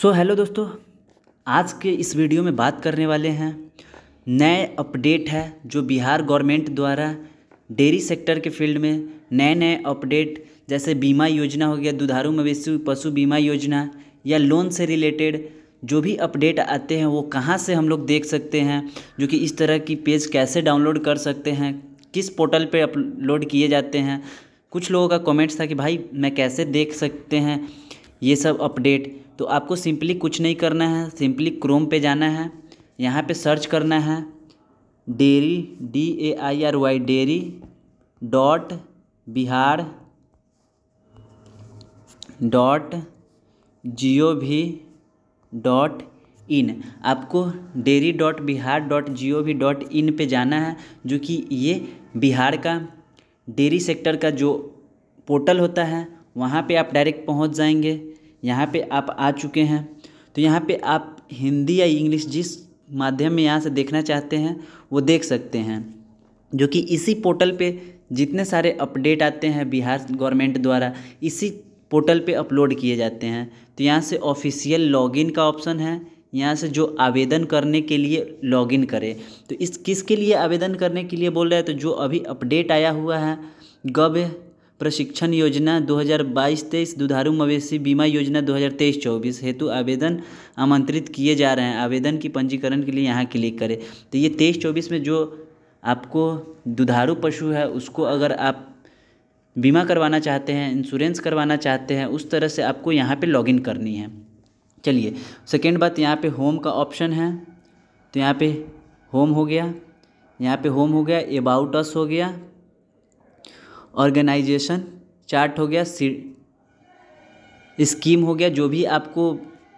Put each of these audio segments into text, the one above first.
सो so, hello दोस्तों आज के इस वीडियो में बात करने वाले हैं नए अपडेट है जो बिहार गवर्नमेंट द्वारा डेयरी सेक्टर के फील्ड में नए नए अपडेट जैसे बीमा योजना हो गया दुधारू मवेशी पशु बीमा योजना या लोन से रिलेटेड जो भी अपडेट आते हैं वो कहाँ से हम लोग देख सकते हैं जो कि इस तरह की पेज कैसे डाउनलोड कर सकते हैं किस पोर्टल पे अपलोड किए जाते हैं कुछ लोगों का कमेंट्स था कि भाई मैं कैसे देख सकते हैं ये सब अपडेट तो आपको सिंपली कुछ नहीं करना है सिंपली क्रोम पे जाना है यहाँ पे सर्च करना है dairy D A I R Y dairy dot Bihar dot G O V dot in आपको dairy dot Bihar dot G O V dot in पर जाना है जो कि ये बिहार का डेयरी सेक्टर का जो पोर्टल होता है वहाँ पे आप डायरेक्ट पहुँच जाएंगे यहाँ पे आप आ चुके हैं तो यहाँ पे आप हिंदी या इंग्लिश जिस माध्यम में यहाँ से देखना चाहते हैं वो देख सकते हैं जो कि इसी पोर्टल पे जितने सारे अपडेट आते हैं बिहार गवर्नमेंट द्वारा इसी पोर्टल पे अपलोड किए जाते हैं तो यहाँ से ऑफिशियल लॉगिन का ऑप्शन है यहाँ से जो आवेदन करने के लिए लॉगिन करें तो इस किसके लिए आवेदन करने के लिए बोल रहे हैं तो जो अभी अपडेट आया हुआ है गव्य प्रशिक्षण योजना 2022-23 दुधारू मवेशी बीमा योजना 2023-24 हेतु आवेदन आमंत्रित किए जा रहे हैं आवेदन की पंजीकरण के लिए यहाँ क्लिक करें तो ये तेईस चौबीस में जो आपको दुधारू पशु है उसको अगर आप बीमा करवाना चाहते हैं इंश्योरेंस करवाना चाहते हैं उस तरह से आपको यहाँ पर लॉगिन करनी है चलिए सेकेंड बात यहाँ पर होम का ऑप्शन है तो यहाँ पर होम हो गया यहाँ पे होम हो गया अबाउट अस हो गया ऑर्गेनाइजेशन चार्ट हो गया स्कीम हो गया जो भी आपको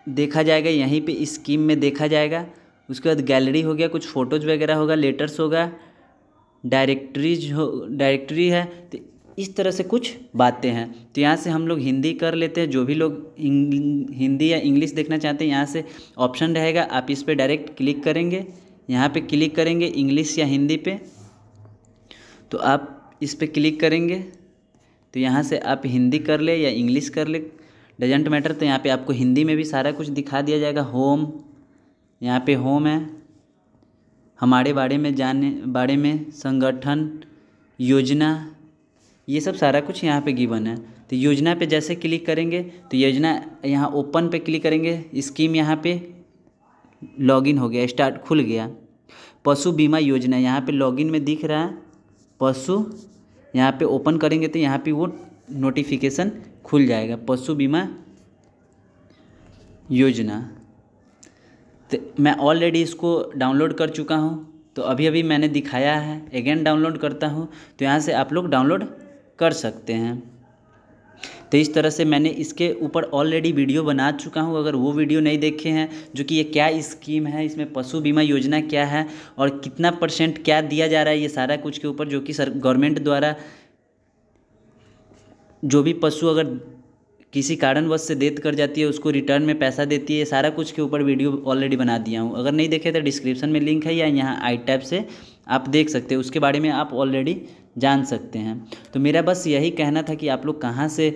देखा जाएगा यहीं पे स्कीम में देखा जाएगा उसके बाद गैलरी हो गया कुछ फ़ोटोज़ वगैरह होगा लेटर्स होगा डायरेक्टरीज हो डायरेक्टरी है तो इस तरह से कुछ बातें हैं तो यहाँ से हम लोग हिंदी कर लेते हैं जो भी लोग हिंदी या इंग्लिश देखना चाहते हैं यहाँ से ऑप्शन रहेगा आप इस पर डायरेक्ट क्लिक करेंगे यहाँ पे क्लिक करेंगे इंग्लिश या हिंदी पे तो आप इस पर क्लिक करेंगे तो यहाँ से आप हिंदी कर ले या इंग्लिश कर ले डजेंट मैटर तो यहाँ पे आपको हिंदी में भी सारा कुछ दिखा दिया जाएगा होम यहाँ पे होम है हमारे बारे में जाने बारे में संगठन योजना ये सब सारा कुछ यहाँ पे गिवन है तो योजना पे जैसे क्लिक करेंगे तो योजना यहाँ ओपन पे क्लिक करेंगे स्कीम यहाँ पे लॉगिन हो गया स्टार्ट खुल गया पशु बीमा योजना यहाँ पे लॉगिन में दिख रहा है पशु यहाँ पे ओपन करेंगे तो यहाँ पे वो नोटिफिकेशन खुल जाएगा पशु बीमा योजना तो मैं ऑलरेडी इसको डाउनलोड कर चुका हूँ तो अभी अभी मैंने दिखाया है अगेन डाउनलोड करता हूँ तो यहाँ से आप लोग डाउनलोड कर सकते हैं तो इस तरह से मैंने इसके ऊपर ऑलरेडी वीडियो बना चुका हूँ अगर वो वीडियो नहीं देखे हैं जो कि ये क्या स्कीम है इसमें पशु बीमा योजना क्या है और कितना परसेंट क्या दिया जा रहा है ये सारा कुछ के ऊपर जो कि सर गवर्नमेंट द्वारा जो भी पशु अगर किसी कारणवश से देत कर जाती है उसको रिटर्न में पैसा देती है सारा कुछ के ऊपर वीडियो ऑलरेडी बना दिया हूँ अगर नहीं देखे तो डिस्क्रिप्शन में लिंक है या यहाँ आई टैप से आप देख सकते हैं उसके बारे में आप ऑलरेडी जान सकते हैं तो मेरा बस यही कहना था कि आप लोग कहाँ से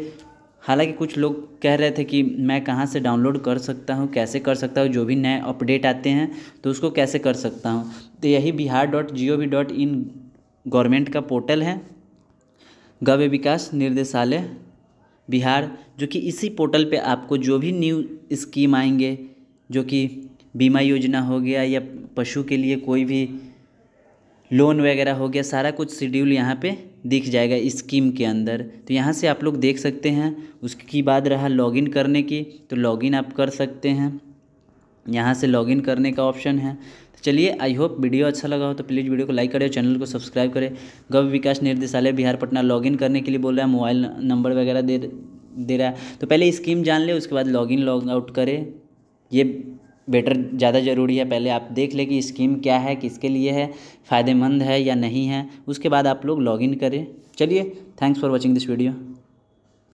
हालांकि कुछ लोग कह रहे थे कि मैं कहाँ से डाउनलोड कर सकता हूँ कैसे कर सकता हूँ जो भी नए अपडेट आते हैं तो उसको कैसे कर सकता हूँ तो यही Bihar dot G O V dot in government का पोर्टल है गव्य विकास निर्देशालय बिहार जो कि इसी पोर्टल पे आपको जो भी न्यू स्कीम आएंगे जो कि बीमा योजना हो गया या पशु के लिए कोई भी लोन वगैरह हो गया सारा कुछ शेड्यूल यहाँ पे दिख जाएगा स्कीम के अंदर तो यहाँ से आप लोग देख सकते हैं उसकी बाद रहा लॉगिन करने की तो लॉगिन आप कर सकते हैं यहाँ से लॉगिन करने का ऑप्शन है तो चलिए आई होप वीडियो अच्छा लगा हो तो प्लीज़ वीडियो को लाइक करें चैनल को सब्सक्राइब करें गव विकास निर्देशालय बिहार पटना लॉगिन करने के लिए बोल रहा है मोबाइल नंबर वगैरह दे दे रहा है तो पहले स्कीम जान ले उसके बाद लॉगिन लॉग आउट करें ये बेटर ज़्यादा ज़रूरी है पहले आप देख लें कि स्कीम क्या है किसके लिए है फ़ायदेमंद है या नहीं है उसके बाद आप लोग लॉगिन करें चलिए thanks for watching this video